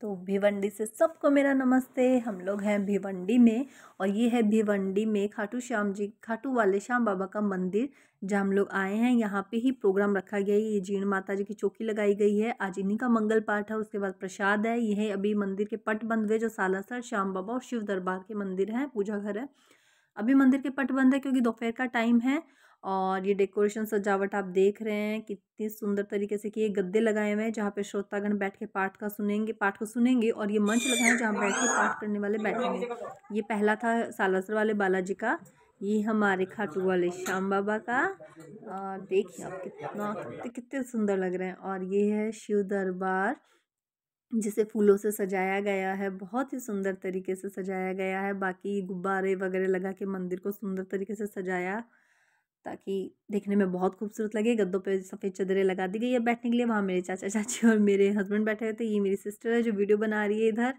तो भिवंडी से सबको मेरा नमस्ते हम लोग हैं भिवंडी में और ये है भिवंडी में खाटू श्याम जी खाटू वाले श्याम बाबा का मंदिर जहाँ हम लोग आए हैं यहाँ पे ही प्रोग्राम रखा गया है ये जीर्ण माता जी की चौकी लगाई गई है आज इन्हीं का मंगल पाठ है उसके बाद प्रसाद है यह अभी मंदिर के पट बंद हुए जो सालासर श्याम बाबा और शिव दरबार के मंदिर हैं पूजा घर है अभी मंदिर के पट बंद है क्योंकि दोपहर का टाइम है और ये डेकोरेशन सजावट आप देख रहे हैं कितनी सुंदर तरीके से कि ये गद्दे लगाए हुए हैं जहाँ पे श्रोतागण बैठ के पाठ का सुनेंगे पाठ को सुनेंगे और ये मंच लगाए जहाँ बैठ के पाठ करने वाले बैठेंगे ये पहला था सालासर वाले बालाजी का ये हमारे खाटू वाले श्याम बाबा का और देखिए आप कितना कितने कितने सुंदर लग रहे हैं और ये है शिव दरबार जिसे फूलों से सजाया गया है बहुत ही सुंदर तरीके से सजाया गया है बाकी गुब्बारे वगैरह लगा के मंदिर को सुंदर तरीके से सजाया ताकि देखने में बहुत खूबसूरत लगे गद्दों पे सफ़ेद चदरें लगा दी गई है बैठने के लिए वहाँ मेरे चाचा चाची और मेरे हस्बैंड बैठे हुए थे ये मेरी सिस्टर है जो वीडियो बना रही है इधर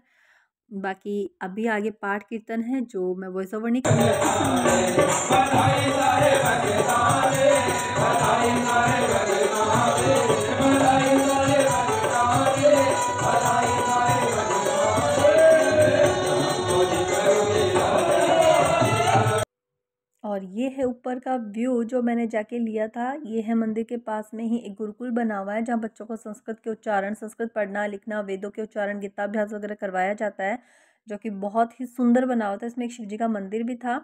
बाकी अभी आगे पाठ कीर्तन है जो मैं वॉइस ओवर नहीं कर और ये है ऊपर का व्यू जो मैंने जाके लिया था ये है मंदिर के पास में ही एक गुरुकुल बना हुआ है जहाँ बच्चों को संस्कृत के उच्चारण संस्कृत पढ़ना लिखना वेदों के उच्चारण गीताभ्यास वगैरह करवाया जाता है जो कि बहुत ही सुंदर बना हुआ था इसमें एक शिव जी का मंदिर भी था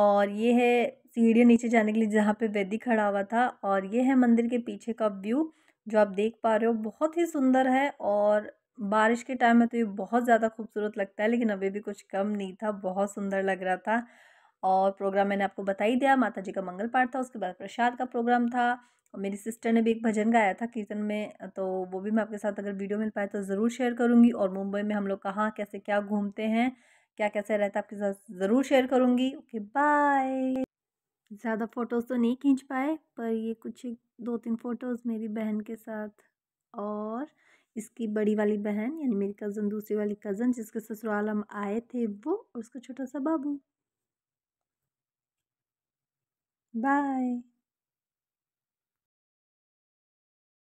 और ये है सीढ़ियाँ नीचे जाने के लिए जहाँ पे वैदिक खड़ा हुआ था और ये है मंदिर के पीछे का व्यू जो आप देख पा रहे हो बहुत ही सुंदर है और बारिश के टाइम में तो ये बहुत ज़्यादा खूबसूरत लगता है लेकिन अभी भी कुछ कम नहीं था बहुत सुंदर लग रहा था और प्रोग्राम मैंने आपको बता ही दिया माता जी का मंगल पाठ था उसके बाद प्रसाद का प्रोग्राम था और मेरी सिस्टर ने भी एक भजन गाया था कीर्तन में तो वो भी मैं आपके साथ अगर वीडियो मिल पाए तो ज़रूर शेयर करूँगी और मुंबई में हम लोग कहाँ कैसे क्या घूमते हैं क्या कैसे रहता है आपके साथ ज़रूर शेयर करूँगी ओके बाय ज़्यादा फ़ोटोज़ तो नहीं खींच पाए पर ये कुछ दो तीन फ़ोटोज़ मेरी बहन के साथ और इसकी बड़ी वाली बहन यानी मेरी कज़न दूसरी वाली कज़न जिसके ससुराल हम आए थे वो और उसका छोटा सा बाबू Bye